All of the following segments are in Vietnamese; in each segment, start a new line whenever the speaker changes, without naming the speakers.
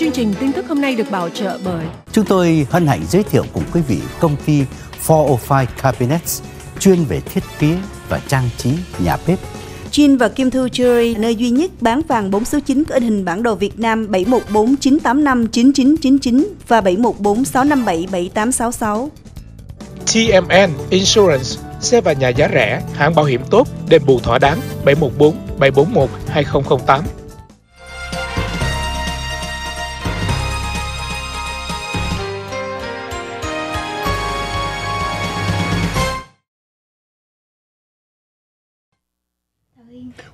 Chương trình tin tức hôm nay được bảo trợ bởi
Chúng tôi hân hạnh giới thiệu cùng quý vị công ty 405 Cabinets chuyên về thiết kế và trang trí nhà bếp.
Jin và Kim Thu Jewelry, nơi duy nhất bán vàng 4 số 9 có in hình bản đồ Việt Nam 7149859999 và 7146577866.
TMN Insurance, xe và nhà giá rẻ, hãng bảo hiểm tốt, đền bù thỏa đáng 714 741 2008.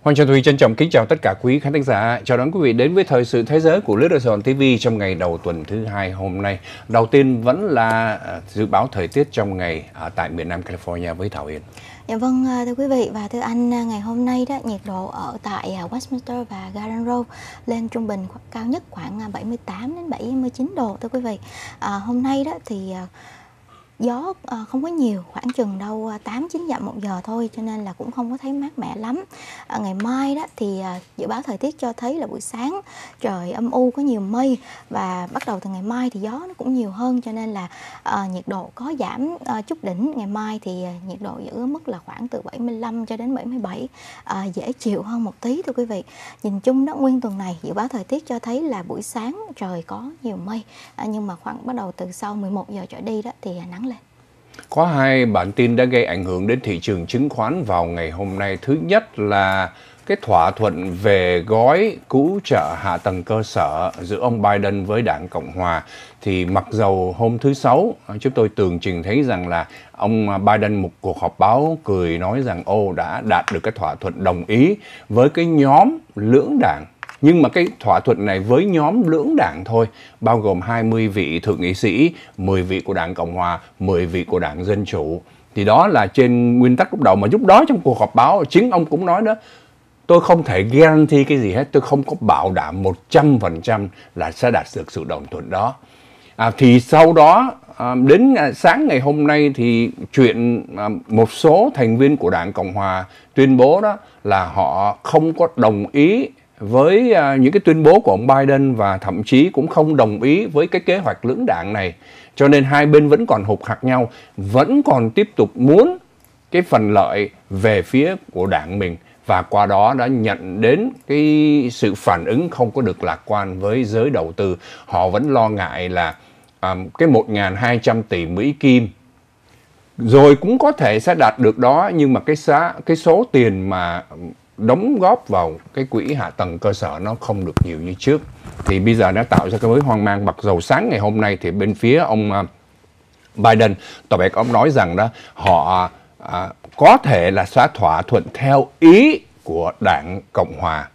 Hoàng Trần Thùy trân trọng kính chào tất cả quý khán thính giả. Chào đón quý vị đến với thời sự thế giới của Lưới Đôi Sòn TV trong ngày đầu tuần thứ hai hôm nay. Đầu tiên vẫn là à, dự báo thời tiết trong ngày tại miền Nam California với Thảo Hiền.
Dạ vâng, à, thưa quý vị và thưa anh, à, ngày hôm nay đó nhiệt độ ở tại Westminster và Garden Road lên trung bình cao nhất khoảng 78 đến 79 độ thưa quý vị. À, hôm nay đó thì gió ờ, không có nhiều khoảng chừng đâu 8 9 dặm một giờ thôi cho nên là cũng không có thấy mát mẻ lắm. Ờ, ngày mai đó thì ờ, dự báo thời tiết cho thấy là buổi sáng trời âm u có nhiều mây và bắt đầu từ ngày mai thì gió nó cũng nhiều hơn cho nên là nhiệt độ có giảm chút đỉnh. Ngày mai thì nhiệt độ giữ mức là khoảng từ 75 cho đến 77 uh, dễ chịu hơn một tí thưa quý vị. Nhìn chung đó nguyên tuần này dự báo thời tiết cho thấy là buổi sáng trời có nhiều mây nhưng mà khoảng bắt đầu từ sau 11 giờ trở đi đó thì nắng lên
có hai bản tin đã gây ảnh hưởng đến thị trường chứng khoán vào ngày hôm nay. Thứ nhất là cái thỏa thuận về gói cứu trợ hạ tầng cơ sở giữa ông Biden với Đảng Cộng Hòa thì mặc dầu hôm thứ Sáu chúng tôi tường trình thấy rằng là ông Biden một cuộc họp báo cười nói rằng ô đã đạt được cái thỏa thuận đồng ý với cái nhóm lưỡng đảng nhưng mà cái thỏa thuận này với nhóm lưỡng đảng thôi, bao gồm 20 vị thượng nghị sĩ, 10 vị của Đảng Cộng Hòa, 10 vị của Đảng Dân Chủ. Thì đó là trên nguyên tắc lúc đầu mà lúc đó trong cuộc họp báo chính ông cũng nói đó Tôi không thể guarantee cái gì hết, tôi không có bảo đảm 100% là sẽ đạt được sự đồng thuận đó. À, thì sau đó à, đến sáng ngày hôm nay thì chuyện à, một số thành viên của đảng cộng hòa tuyên bố đó là họ không có đồng ý với à, những cái tuyên bố của ông Biden và thậm chí cũng không đồng ý với cái kế hoạch lưỡng đảng này. Cho nên hai bên vẫn còn hụt hạc nhau, vẫn còn tiếp tục muốn cái phần lợi về phía của đảng mình và qua đó đã nhận đến cái sự phản ứng không có được lạc quan với giới đầu tư. Họ vẫn lo ngại là um, cái 1.200 tỷ Mỹ Kim rồi cũng có thể sẽ đạt được đó nhưng mà cái xá cái số tiền mà đóng góp vào cái quỹ hạ tầng cơ sở nó không được nhiều như trước thì bây giờ đã tạo ra cái mối hoang mang mặc dầu sáng ngày hôm nay thì bên phía ông à, Biden tỏ vẻ ông nói rằng đó họ à, có thể là xóa thỏa thuận theo ý của đảng Cộng hòa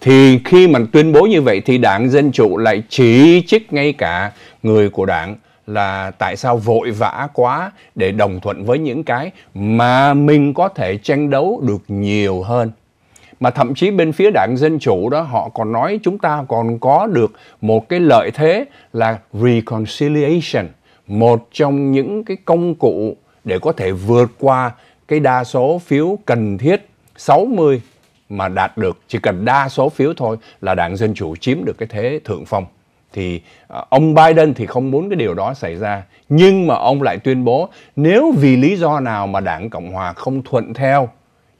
thì khi mà tuyên bố như vậy thì đảng Dân Chủ lại chỉ trích ngay cả người của đảng là tại sao vội vã quá để đồng thuận với những cái mà mình có thể tranh đấu được nhiều hơn mà thậm chí bên phía đảng Dân Chủ đó họ còn nói chúng ta còn có được một cái lợi thế là reconciliation, một trong những cái công cụ để có thể vượt qua cái đa số phiếu cần thiết 60 mà đạt được chỉ cần đa số phiếu thôi là đảng Dân Chủ chiếm được cái thế thượng phong. Thì à, ông Biden thì không muốn cái điều đó xảy ra. Nhưng mà ông lại tuyên bố nếu vì lý do nào mà đảng Cộng Hòa không thuận theo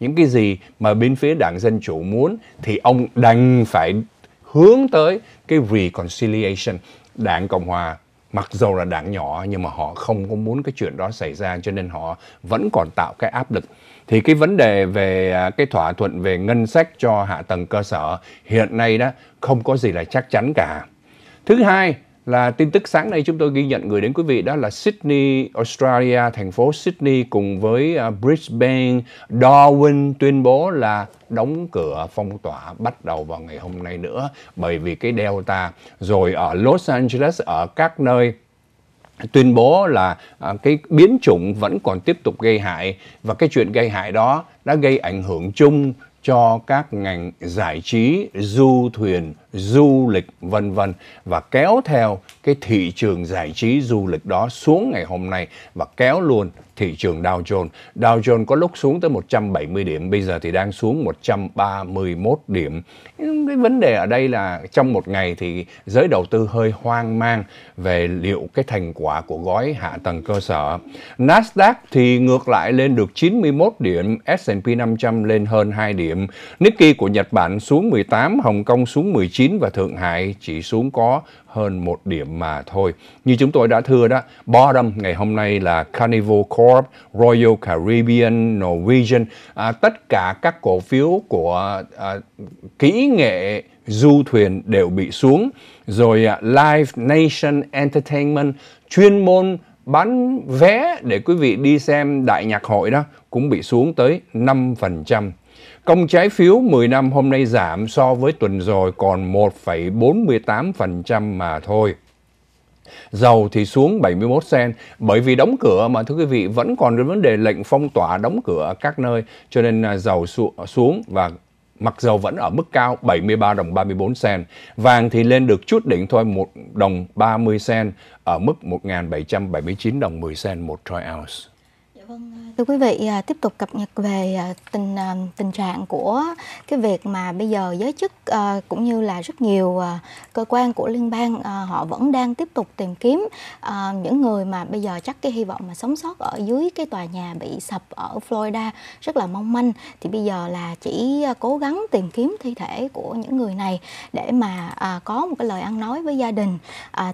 những cái gì mà bên phía đảng Dân Chủ muốn thì ông đành phải hướng tới cái reconciliation đảng Cộng Hòa mặc dù là đảng nhỏ nhưng mà họ không có muốn cái chuyện đó xảy ra cho nên họ vẫn còn tạo cái áp lực thì cái vấn đề về à, cái thỏa thuận về ngân sách cho hạ tầng cơ sở hiện nay đó không có gì là chắc chắn cả thứ hai là tin tức sáng nay chúng tôi ghi nhận gửi đến quý vị đó là Sydney, Australia, thành phố Sydney cùng với à, Brisbane, Darwin tuyên bố là đóng cửa phong tỏa bắt đầu vào ngày hôm nay nữa bởi vì cái Delta rồi ở Los Angeles ở các nơi tuyên bố là à, cái biến chủng vẫn còn tiếp tục gây hại và cái chuyện gây hại đó đã gây ảnh hưởng chung cho các ngành giải trí, du thuyền, du lịch vân vân và kéo theo cái thị trường giải trí du lịch đó xuống ngày hôm nay và kéo luôn thị trường Dow Jones. Dow Jones có lúc xuống tới 170 điểm, bây giờ thì đang xuống 131 điểm. cái vấn đề ở đây là trong một ngày thì giới đầu tư hơi hoang mang về liệu cái thành quả của gói hạ tầng cơ sở. Nasdaq thì ngược lại lên được 91 điểm, S&P 500 lên hơn 2 điểm, Nikkei của Nhật Bản xuống 18, Hồng Kông xuống 19 9 và Thượng Hải chỉ xuống có hơn một điểm mà thôi. Như chúng tôi đã thưa đó, bottom ngày hôm nay là Carnival Corp, Royal Caribbean, Norwegian, à, tất cả các cổ phiếu của à, kỹ nghệ du thuyền đều bị xuống. Rồi à, Live Nation Entertainment, chuyên môn bán vé để quý vị đi xem đại nhạc hội đó cũng bị xuống tới 5%. Công trái phiếu 10 năm hôm nay giảm so với tuần rồi còn 1,48% mà thôi. Dầu thì xuống 71 sen bởi vì đóng cửa mà thưa quý vị vẫn còn cái vấn đề lệnh phong tỏa đóng cửa các nơi cho nên à, dầu xuống và mặc dầu vẫn ở mức cao 73 đồng 34 sen. Vàng thì lên được chút đỉnh thôi 1 đồng 30 sen ở mức 1.779 đồng 10 sen một troy ounce. Dạ
vâng, à, Thưa quý vị, à, tiếp tục cập nhật về à, tình à, tình trạng của cái việc mà bây giờ giới chức cũng như là rất nhiều cơ quan của liên bang họ vẫn đang tiếp tục tìm kiếm những người mà bây giờ chắc cái hy vọng mà sống sót ở dưới cái tòa nhà bị sập ở Florida rất là mong manh thì bây giờ là chỉ cố gắng tìm kiếm thi thể của những người này để mà có một cái lời ăn nói với gia đình.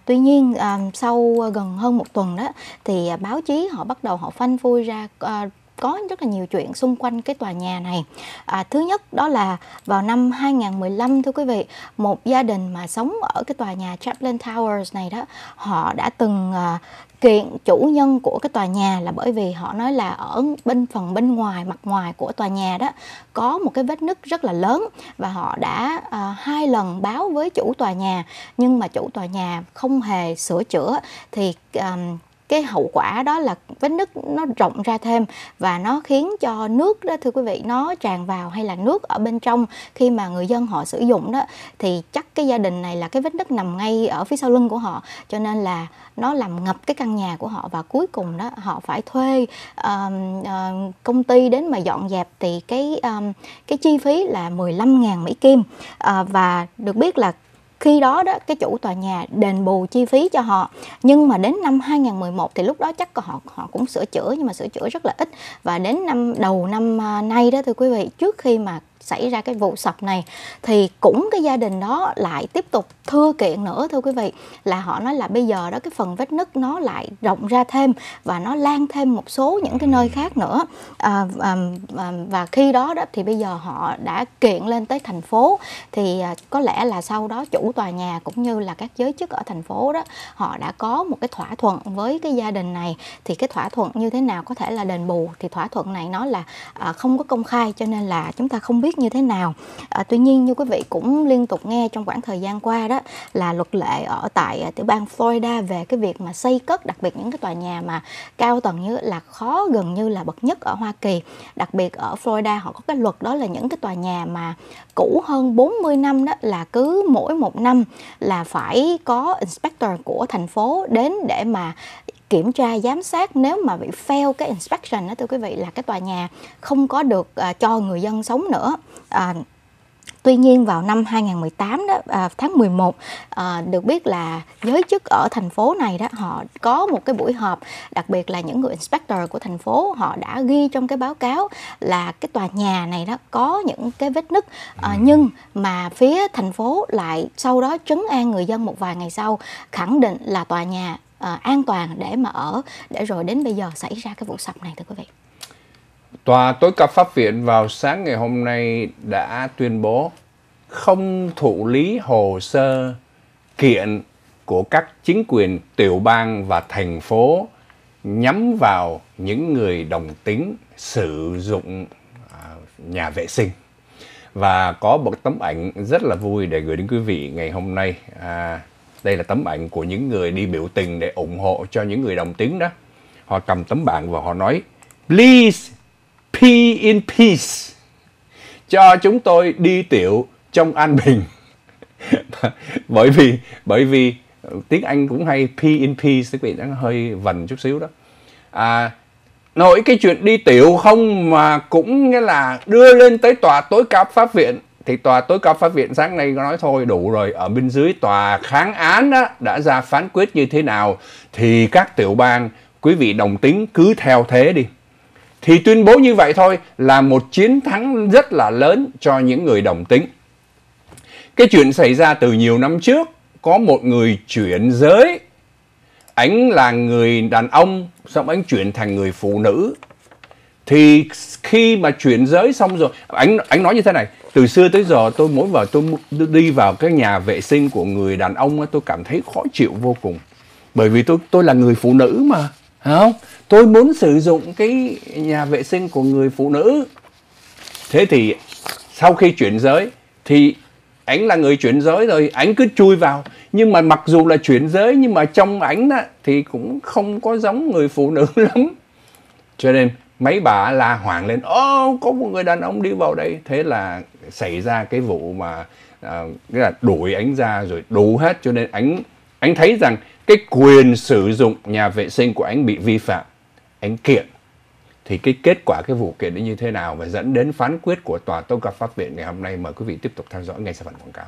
Tuy nhiên sau gần hơn một tuần đó thì báo chí họ bắt đầu họ phanh phui ra Ờ, có rất là nhiều chuyện xung quanh cái tòa nhà này. À, thứ nhất đó là vào năm 2015 thưa quý vị, một gia đình mà sống ở cái tòa nhà Chaplin Towers này đó, họ đã từng à, kiện chủ nhân của cái tòa nhà là bởi vì họ nói là ở bên phần bên ngoài mặt ngoài của tòa nhà đó có một cái vết nứt rất là lớn và họ đã à, hai lần báo với chủ tòa nhà nhưng mà chủ tòa nhà không hề sửa chữa thì à, cái hậu quả đó là vết nứt nó rộng ra thêm và nó khiến cho nước đó thưa quý vị nó tràn vào hay là nước ở bên trong khi mà người dân họ sử dụng đó thì chắc cái gia đình này là cái vết nứt nằm ngay ở phía sau lưng của họ cho nên là nó làm ngập cái căn nhà của họ và cuối cùng đó họ phải thuê um, uh, công ty đến mà dọn dẹp thì cái um, cái chi phí là 15.000 Mỹ kim uh, và được biết là khi đó đó cái chủ tòa nhà đền bù chi phí cho họ nhưng mà đến năm 2011 thì lúc đó chắc họ họ cũng sửa chữa nhưng mà sửa chữa rất là ít và đến năm đầu năm à, nay đó thưa quý vị trước khi mà xảy ra cái vụ sập này thì cũng cái gia đình đó lại tiếp tục thưa kiện nữa thưa quý vị là họ nói là bây giờ đó cái phần vết nứt nó lại rộng ra thêm và nó lan thêm một số những cái nơi khác nữa à, à, và khi đó đó thì bây giờ họ đã kiện lên tới thành phố thì à, có lẽ là sau đó chủ tòa nhà cũng như là các giới chức ở thành phố đó họ đã có một cái thỏa thuận với cái gia đình này thì cái thỏa thuận như thế nào có thể là đền bù thì thỏa thuận này nó là à, không có công khai cho nên là chúng ta không biết quyết như thế nào à, tuy nhiên như quý vị cũng liên tục nghe trong khoảng thời gian qua đó là luật lệ ở tại à, tiểu bang Florida về cái việc mà xây cất đặc biệt những cái tòa nhà mà cao tầng như là khó gần như là bậc nhất ở Hoa Kỳ đặc biệt ở Florida họ có cái luật đó là những cái tòa nhà mà cũ hơn 40 năm đó là cứ mỗi một năm là phải có inspector của thành phố đến để mà kiểm tra giám sát nếu mà bị fail cái inspection đó thưa quý vị là cái tòa nhà không có được à, cho người dân sống nữa à, Tuy nhiên vào năm 2018 đó à, tháng 11 à, được biết là giới chức ở thành phố này đó họ có một cái buổi họp đặc biệt là những người inspector của thành phố họ đã ghi trong cái báo cáo là cái tòa nhà này đó có những cái vết nứt à, ừ. nhưng mà phía thành phố lại sau đó trấn an người dân một vài ngày sau khẳng định là tòa nhà uh, an toàn để mà ở để rồi đến bây giờ xảy ra cái vụ sập này thưa quý vị
Tòa tối cao pháp viện vào sáng ngày hôm nay đã tuyên bố không thụ lý hồ sơ kiện của các chính quyền tiểu bang và thành phố nhắm vào những người đồng tính sử dụng à, nhà vệ sinh và có một tấm ảnh rất là vui để gửi đến quý vị ngày hôm nay à, đây là tấm ảnh của những người đi biểu tình để ủng hộ cho những người đồng tính đó họ cầm tấm bảng và họ nói please pee in peace cho chúng tôi đi tiểu trong an bình bởi vì bởi vì tiếng anh cũng hay pee in peace các vị nó hơi vần chút xíu đó à, nội cái chuyện đi tiểu không mà cũng nghĩa là đưa lên tới tòa tối cao pháp viện thì tòa tối cao pháp viện sáng nay nói thôi đủ rồi ở bên dưới tòa kháng án đó đã ra phán quyết như thế nào thì các tiểu bang quý vị đồng tính cứ theo thế đi thì tuyên bố như vậy thôi là một chiến thắng rất là lớn cho những người đồng tính cái chuyện xảy ra từ nhiều năm trước có một người chuyển giới ảnh là người đàn ông xong ảnh chuyển thành người phụ nữ thì khi mà chuyển giới xong rồi anh anh nói như thế này từ xưa tới giờ tôi mỗi vợ tôi đi vào cái nhà vệ sinh của người đàn ông tôi cảm thấy khó chịu vô cùng bởi vì tôi tôi là người phụ nữ mà không tôi muốn sử dụng cái nhà vệ sinh của người phụ nữ thế thì sau khi chuyển giới thì ảnh là người chuyển giới rồi ảnh cứ chui vào nhưng mà mặc dù là chuyển giới nhưng mà trong ảnh thì cũng không có giống người phụ nữ lắm cho nên mấy bà la hoảng lên ô có một người đàn ông đi vào đây thế là xảy ra cái vụ mà à, là đuổi ánh ra rồi đủ hết cho nên ánh anh thấy rằng cái quyền sử dụng nhà vệ sinh của anh bị vi phạm anh kiện thì cái kết quả cái vụ kiện ấy như thế nào và dẫn đến phán quyết của tòa tối cao pháp viện ngày hôm nay mời quý vị tiếp tục theo dõi ngay sau phần quảng cáo